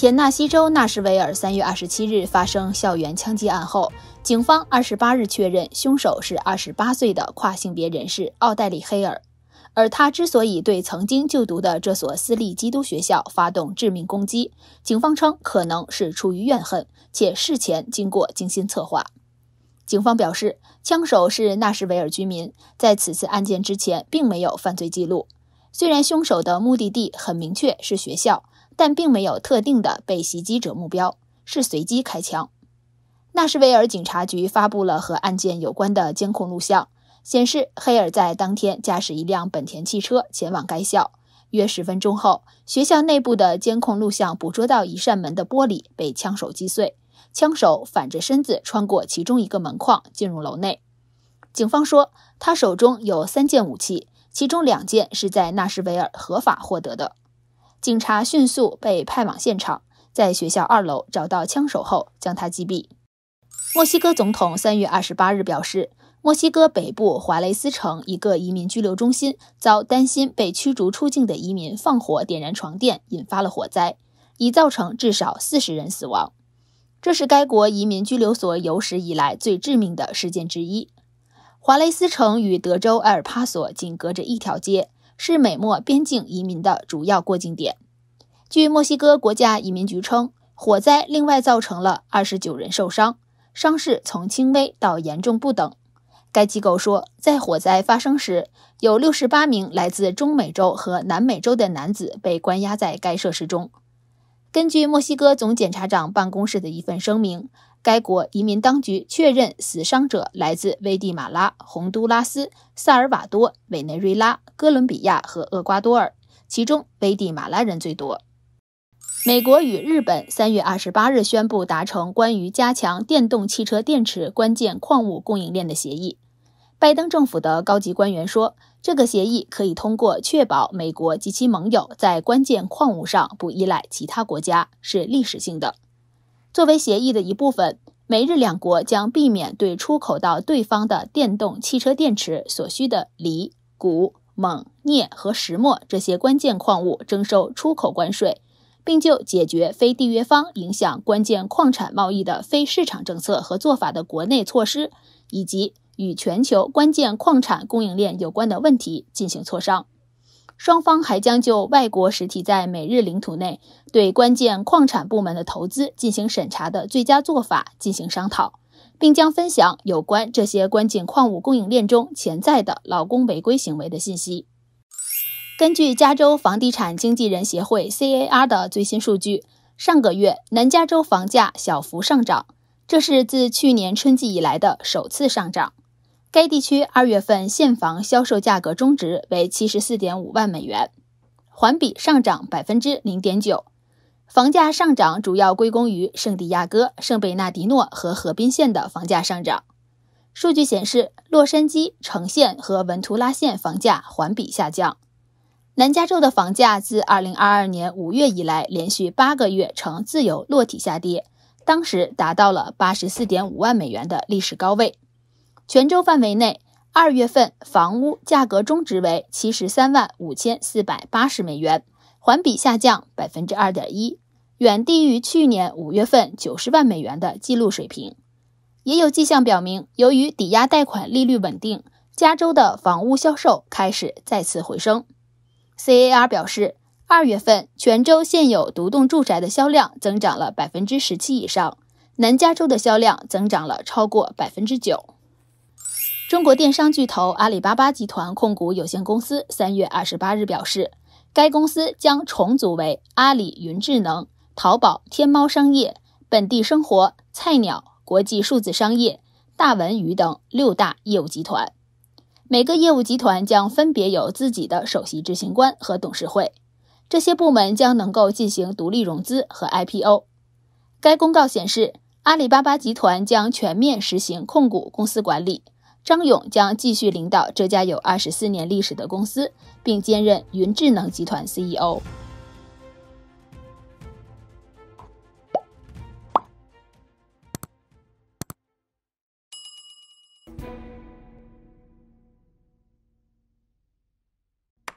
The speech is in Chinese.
田纳西州纳什维尔，三月二十七日发生校园枪击案后，警方二十八日确认凶手是二十八岁的跨性别人士奥黛丽·黑尔。而他之所以对曾经就读的这所私立基督学校发动致命攻击，警方称可能是出于怨恨，且事前经过精心策划。警方表示，枪手是纳什维尔居民，在此次案件之前并没有犯罪记录。虽然凶手的目的地很明确是学校。但并没有特定的被袭击者目标，是随机开枪。纳什维尔警察局发布了和案件有关的监控录像，显示黑尔在当天驾驶一辆本田汽车前往该校。约十分钟后，学校内部的监控录像捕捉到一扇门的玻璃被枪手击碎，枪手反着身子穿过其中一个门框进入楼内。警方说，他手中有三件武器，其中两件是在纳什维尔合法获得的。警察迅速被派往现场，在学校二楼找到枪手后，将他击毙。墨西哥总统三月二十八日表示，墨西哥北部华雷斯城一个移民拘留中心遭担心被驱逐出境的移民放火点燃床垫，引发了火灾，已造成至少四十人死亡。这是该国移民拘留所有史以来最致命的事件之一。华雷斯城与德州埃尔帕索仅隔着一条街。是美墨边境移民的主要过境点。据墨西哥国家移民局称，火灾另外造成了二十九人受伤，伤势从轻微到严重不等。该机构说，在火灾发生时，有六十八名来自中美洲和南美洲的男子被关押在该设施中。根据墨西哥总检察长办公室的一份声明。该国移民当局确认，死伤者来自危地马拉、洪都拉斯、萨尔瓦多、委内瑞拉、哥伦比亚和厄瓜多尔，其中危地马拉人最多。美国与日本三月二十八日宣布达成关于加强电动汽车电池关键矿物供应链的协议。拜登政府的高级官员说，这个协议可以通过确保美国及其盟友在关键矿物上不依赖其他国家，是历史性的。作为协议的一部分，美日两国将避免对出口到对方的电动汽车电池所需的锂、钴、锰、镍和石墨这些关键矿物征收出口关税，并就解决非缔约方影响关键矿产贸易的非市场政策和做法的国内措施，以及与全球关键矿产供应链有关的问题进行磋商。双方还将就外国实体在美日领土内对关键矿产部门的投资进行审查的最佳做法进行商讨，并将分享有关这些关键矿物供应链中潜在的劳工违规行为的信息。根据加州房地产经纪人协会 （CAR） 的最新数据，上个月南加州房价小幅上涨，这是自去年春季以来的首次上涨。该地区二月份现房销售价格中值为七十四点五万美元，环比上涨百分之零点九。房价上涨主要归功于圣地亚哥、圣贝纳迪诺和河滨县的房价上涨。数据显示，洛杉矶城县和文图拉县房价环比下降。南加州的房价自二零二二年五月以来，连续八个月呈自由落体下跌，当时达到了八十四点五万美元的历史高位。全州范围内，二月份房屋价格中值为七十三万五千四百八十美元，环比下降百分之二点一，远低于去年五月份九十万美元的记录水平。也有迹象表明，由于抵押贷款利率稳定，加州的房屋销售开始再次回升。C A R 表示，二月份全州现有独栋住宅的销量增长了百分之十七以上，南加州的销量增长了超过百分之九。中国电商巨头阿里巴巴集团控股有限公司三月二十八日表示，该公司将重组为阿里云智能、淘宝、天猫商业、本地生活、菜鸟、国际数字商业、大文娱等六大业务集团。每个业务集团将分别有自己的首席执行官和董事会。这些部门将能够进行独立融资和 IPO。该公告显示，阿里巴巴集团将全面实行控股公司管理。张勇将继续领导这家有二十四年历史的公司，并兼任云智能集团 CEO。